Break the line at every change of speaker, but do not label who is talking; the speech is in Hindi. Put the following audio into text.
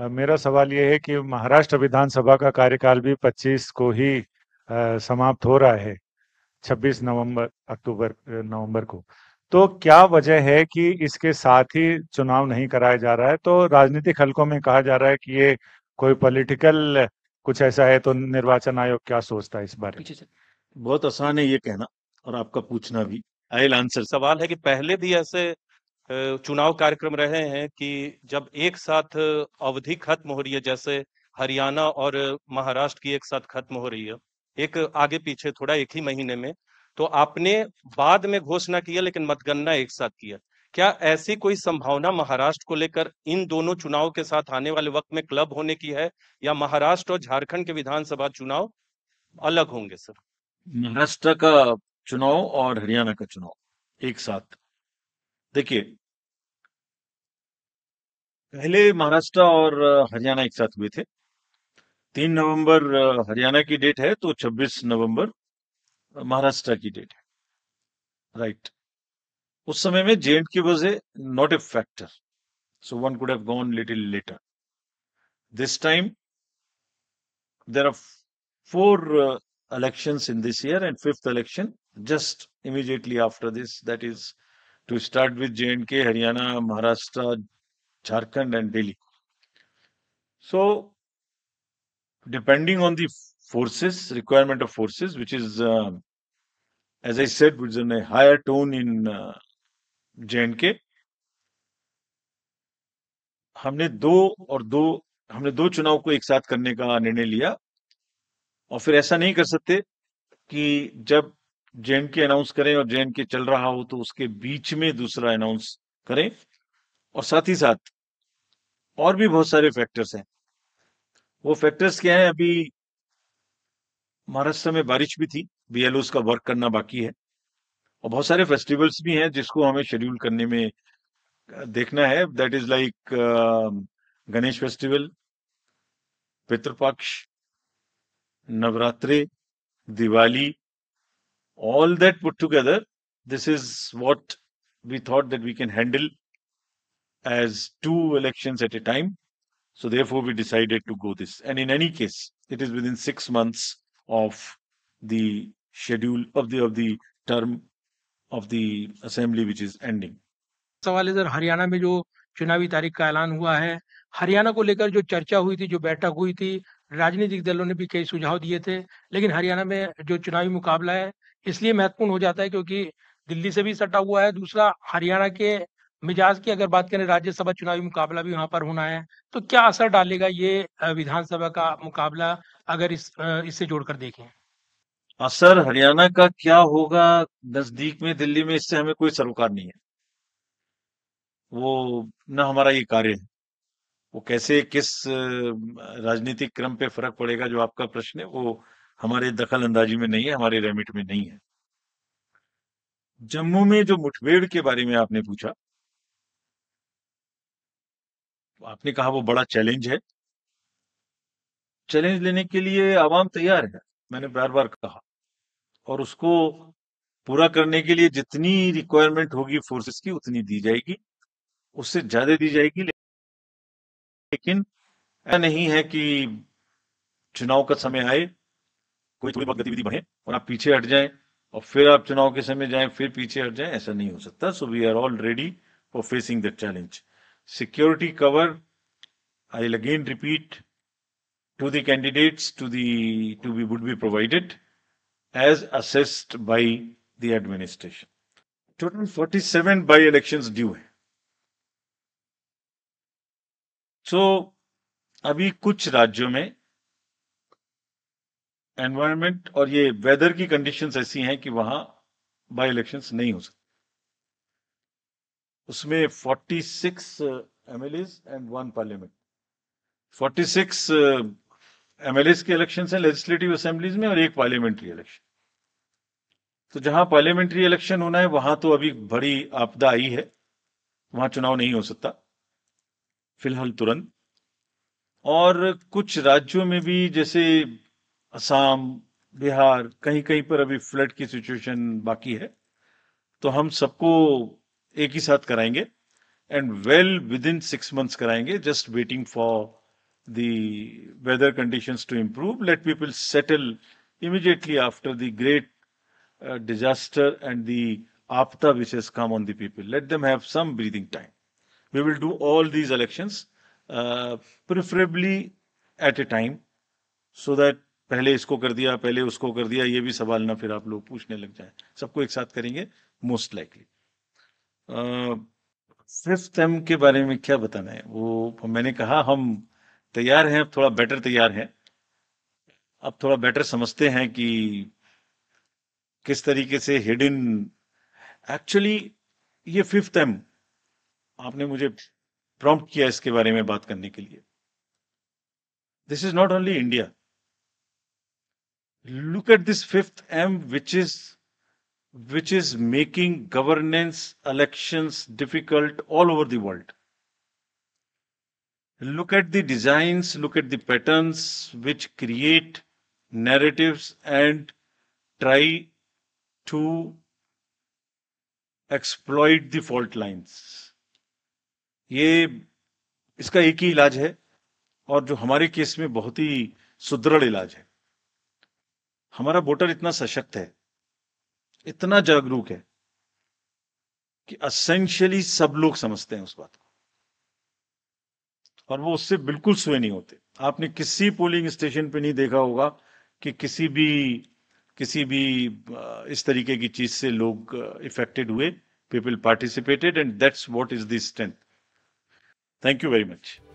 मेरा सवाल ये है कि महाराष्ट्र विधानसभा का कार्यकाल भी 25 को ही समाप्त हो रहा है 26 नवंबर अक्टूबर नवंबर को तो क्या वजह है कि इसके साथ ही चुनाव नहीं कराया जा रहा है तो राजनीतिक हलकों में कहा जा रहा है कि ये कोई पॉलिटिकल कुछ ऐसा है तो निर्वाचन आयोग क्या सोचता है इस बारे में बहुत आसान है ये कहना और आपका पूछना भी आई आंसर सवाल है कि पहले भी ऐसे चुनाव कार्यक्रम रहे हैं कि जब एक साथ अवधि खत्म हो रही है जैसे हरियाणा और महाराष्ट्र की एक साथ खत्म हो रही है एक आगे पीछे थोड़ा एक ही महीने में तो आपने बाद में घोषणा किया लेकिन मतगणना एक साथ किया क्या ऐसी कोई संभावना महाराष्ट्र को लेकर इन दोनों चुनाव के साथ आने वाले वक्त में क्लब होने की है या महाराष्ट्र और झारखंड के विधानसभा चुनाव अलग होंगे सर महाराष्ट्र का चुनाव और हरियाणा का चुनाव एक साथ देखिए पहले महाराष्ट्र और हरियाणा एक साथ हुए थे तीन नवंबर हरियाणा की डेट है तो 26 नवंबर महाराष्ट्र की डेट है राइट उस समय में J and K was a not a factor so one could have gone little later this time there are four in this year and fifth election just election after this that is to start with J and K Haryana Maharashtra Jharkhand and Delhi. So, depending on the forces, requirement of forces, which is, uh, as I said, which is in a higher tone in uh, J&K, हमने दो और दो हमने दो चुनाव को एक साथ करने का निर्णय लिया और फिर ऐसा नहीं कर सकते कि जब जे के अनाउंस करें और जे के चल रहा हो तो उसके बीच में दूसरा अनाउंस करें और साथ ही साथ और भी बहुत सारे फैक्टर्स हैं वो फैक्टर्स क्या है अभी महाराष्ट्र में बारिश भी थी बीएलओस का वर्क करना बाकी है और बहुत सारे फेस्टिवल्स भी हैं जिसको हमें शेड्यूल करने में देखना है that is like Ganesh festival Pitrupaksha Navratre Diwali all that put together this is what we thought that we can handle as two elections at a time. So therefore, we decided to go this. And in any case, it is within six months of the schedule of the of the term of the assembly which is ending. सवाल है सर हरियाणा में जो चुनावी तारीख का ऐलान हुआ है हरियाणा को लेकर जो चर्चा हुई थी जो बैठक हुई थी राजनीतिक दलों ने भी कई सुझाव दिए थे लेकिन हरियाणा में जो चुनावी मुकाबला है इसलिए महत्वपूर्ण हो जाता है क्योंकि दिल्ली से भी सटा हुआ है दूसरा हरियाणा के मिजाज की अगर बात करें राज्यसभा चुनावी मुकाबला भी वहां पर होना है तो क्या असर डालेगा ये विधानसभा का मुकाबला अगर इस इससे जोड़कर देखें असर हरियाणा का क्या होगा नजदीक में दिल्ली में इससे हमें कोई सरोकार नहीं है वो न हमारा ये कार्य है वो कैसे किस राजनीतिक क्रम पे फर्क पड़ेगा जो आपका प्रश्न है वो हमारे दखल अंदाजी में नहीं है हमारे रेमिट में नहीं है जम्मू में जो मुठभेड़ के बारे में आपने पूछा आपने कहा वो बड़ा चैलेंज है चैलेंज लेने के लिए आवाम तैयार है मैंने बार बार कहा और उसको पूरा करने के लिए जितनी रिक्वायरमेंट होगी फोर्सेस की उतनी दी जाएगी उससे ज्यादा दी जाएगी लेकिन ऐसा नहीं है कि चुनाव का समय आए कोई थोड़ी बहुत गतिविधि बढ़े और आप पीछे हट जाएं और फिर आप चुनाव के समय जाएं फिर पीछे हट जाएं ऐसा नहीं हो सकता so we are all ready for facing the challenge security cover, I'll again repeat to the candidates to the to be would be provided as assessed by the administration. Total 47 by-elections due hai so, abhi kuch rajyon mein environment और ये वेदर की कंडीशंस ऐसी हैं कि वहां बाई इलेक्शंस नहीं हो सकते उसमें 46 six M and one parliament 46 six M के इलेक्शन है लेजिस्लेटिव असेंबलीज में और एक पार्लियामेंट्री इलेक्शन तो जहां पार्लियामेंट्री इलेक्शन होना है वहां तो अभी बड़ी आपदा आई है वहां चुनाव नहीं हो सकता फिलहाल तुरंत और कुछ राज्यों में भी जैसे असम बिहार कहीं कहीं पर अभी फ्लड की सिचुएशन बाकी है तो हम सबको एक ही साथ कराएंगे and well within six months कराएंगे just waiting for the weather condition to improve let people settle immediately after the great disaster and the आपता which has come on the people let them have some breathing time we will do all these election preferably at a time so that पहले इसको कर दिया पहले उसको कर दिया ये भी सवाल ना फिर आप लोग पूछने लग जाए सबको एक साथ करेंगे मोस्ट लाइकली फिफ्थ एम के बारे में क्या बताना है वो मैंने कहा हम तैयार हैं अब थोड़ा बेटर तैयार हैं अब थोड़ा बेटर समझते हैं कि किस तरीके से हिडन एक्चुअली ये फिफ्थ एम आपने मुझे प्रॉम्प्ट किया इसके बारे में बात करने के लिए this is not only India look at this fifth M which is which is making governance elections difficult all over the world. Look at the designs, look at the patterns which create narratives and try to exploit the fault lines. ये इसका एक ही इलाज है और जो हमारे केस में बहुत ही सुदृढ़ इलाज है हमारा वोटर इतना सशक्त है इतना जागरूक है कि असेंशियली सब लोग समझते हैं उस बात को और वो उससे बिल्कुल सुए नहीं होते आपने किसी पोलिंग स्टेशन पे नहीं देखा होगा कि किसी भी किसी भी इस तरीके की चीज से लोग इफेक्टेड हुए people participated and that's what is the strength thank you very much